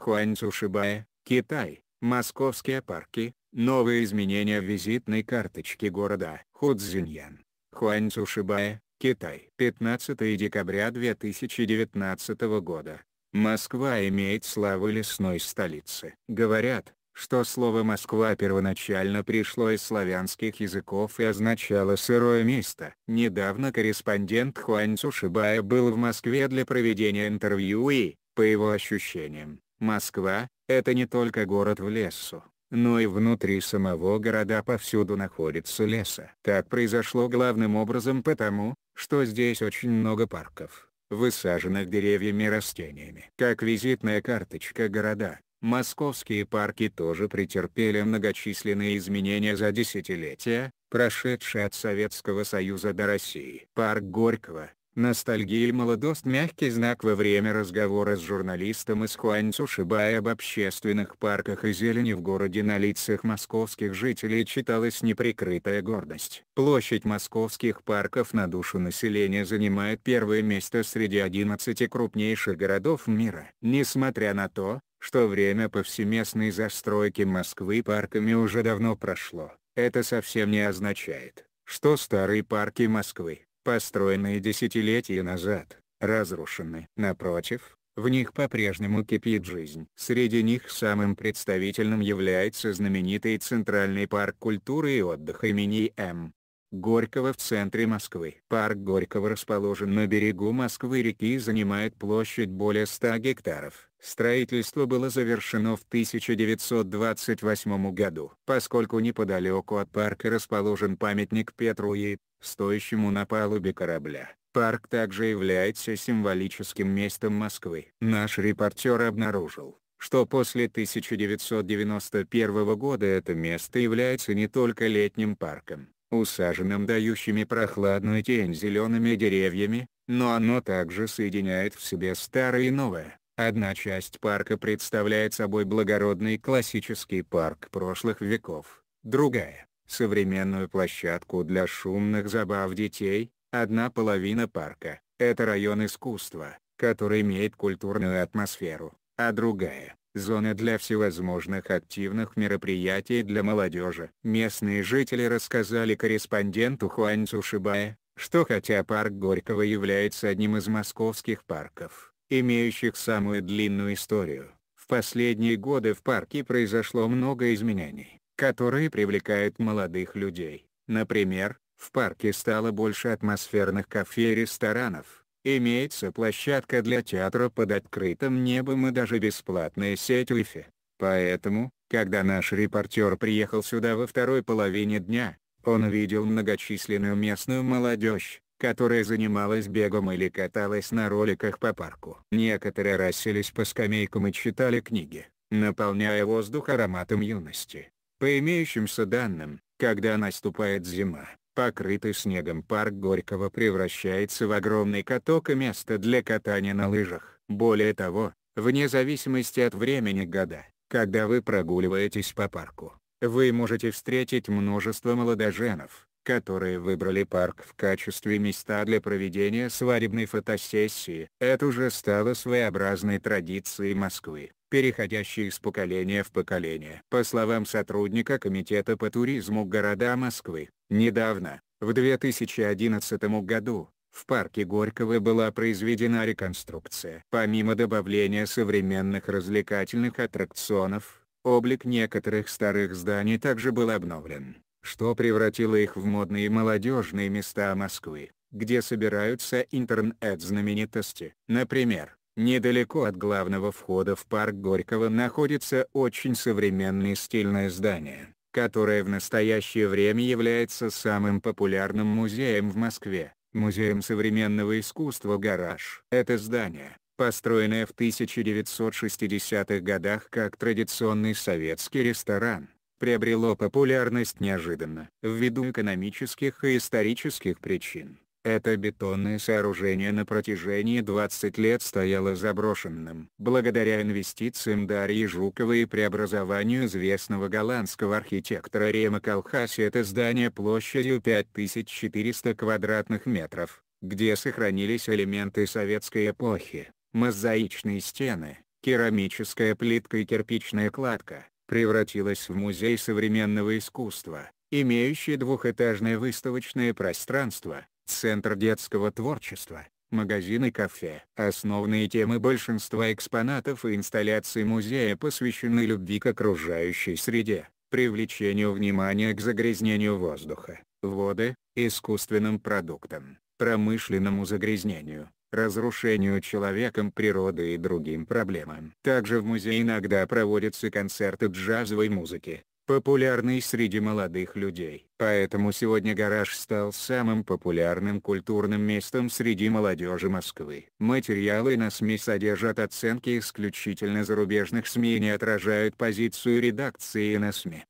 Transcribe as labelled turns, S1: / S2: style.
S1: Хуаньцу Шибая, Китай, московские парки, новые изменения в визитной карточке города Худзиньян. Хуаньцу Шибая, Китай. 15 декабря 2019 года. Москва имеет славу лесной столицы. Говорят, что слово «Москва» первоначально пришло из славянских языков и означало «сырое место». Недавно корреспондент Хуань Цушибая был в Москве для проведения интервью и, по его ощущениям, Москва – это не только город в лесу, но и внутри самого города повсюду находится леса. Так произошло главным образом потому, что здесь очень много парков, высаженных деревьями и растениями. Как визитная карточка города, московские парки тоже претерпели многочисленные изменения за десятилетия, прошедшие от Советского Союза до России. Парк Горького, Ностальгия и молодость – мягкий знак во время разговора с журналистом из Хуанцу об общественных парках и зелени в городе на лицах московских жителей читалась неприкрытая гордость. Площадь московских парков на душу населения занимает первое место среди 11 крупнейших городов мира. Несмотря на то, что время повсеместной застройки Москвы парками уже давно прошло, это совсем не означает, что старые парки Москвы построенные десятилетия назад, разрушены. Напротив, в них по-прежнему кипит жизнь. Среди них самым представительным является знаменитый Центральный парк культуры и отдыха имени М. Горького в центре Москвы. Парк Горького расположен на берегу Москвы реки и занимает площадь более 100 гектаров. Строительство было завершено в 1928 году. Поскольку неподалеку от парка расположен памятник Петру и стоящему на палубе корабля. Парк также является символическим местом Москвы. Наш репортер обнаружил, что после 1991 года это место является не только летним парком, усаженным дающими прохладную тень зелеными деревьями, но оно также соединяет в себе старое и новое. Одна часть парка представляет собой благородный классический парк прошлых веков, другая современную площадку для шумных забав детей, одна половина парка – это район искусства, который имеет культурную атмосферу, а другая – зона для всевозможных активных мероприятий для молодежи. Местные жители рассказали корреспонденту Хуанцу Шибае, что хотя парк Горького является одним из московских парков, имеющих самую длинную историю, в последние годы в парке произошло много изменений которые привлекают молодых людей. Например, в парке стало больше атмосферных кафе и ресторанов, имеется площадка для театра под открытым небом и даже бесплатная сеть Wi-Fi. Поэтому, когда наш репортер приехал сюда во второй половине дня, он видел многочисленную местную молодежь, которая занималась бегом или каталась на роликах по парку. Некоторые расселись по скамейкам и читали книги, наполняя воздух ароматом юности. По имеющимся данным, когда наступает зима, покрытый снегом парк Горького превращается в огромный каток и место для катания на лыжах. Более того, вне зависимости от времени года, когда вы прогуливаетесь по парку, вы можете встретить множество молодоженов, которые выбрали парк в качестве места для проведения свадебной фотосессии. Это уже стало своеобразной традицией Москвы, переходящей из поколения в поколение. По словам сотрудника Комитета по туризму города Москвы, недавно, в 2011 году, в парке Горького была произведена реконструкция. Помимо добавления современных развлекательных аттракционов, облик некоторых старых зданий также был обновлен что превратило их в модные молодежные места Москвы, где собираются интернет-знаменитости. Например, недалеко от главного входа в парк Горького находится очень современное стильное здание, которое в настоящее время является самым популярным музеем в Москве, музеем современного искусства «Гараж». Это здание, построенное в 1960-х годах как традиционный советский ресторан, приобрело популярность неожиданно. Ввиду экономических и исторических причин, это бетонное сооружение на протяжении 20 лет стояло заброшенным. Благодаря инвестициям Дарьи Жуковой и преобразованию известного голландского архитектора Рема Калхаси это здание площадью 5400 квадратных метров, где сохранились элементы советской эпохи, мозаичные стены, керамическая плитка и кирпичная кладка, превратилась в музей современного искусства, имеющий двухэтажное выставочное пространство, центр детского творчества, магазин и кафе. Основные темы большинства экспонатов и инсталляций музея посвящены любви к окружающей среде, привлечению внимания к загрязнению воздуха, воды, искусственным продуктам, промышленному загрязнению, разрушению человеком природы и другим проблемам. Также в музее иногда проводятся концерты джазовой музыки, популярной среди молодых людей. Поэтому сегодня гараж стал самым популярным культурным местом среди молодежи Москвы. Материалы на СМИ содержат оценки исключительно зарубежных СМИ и не отражают позицию редакции на СМИ.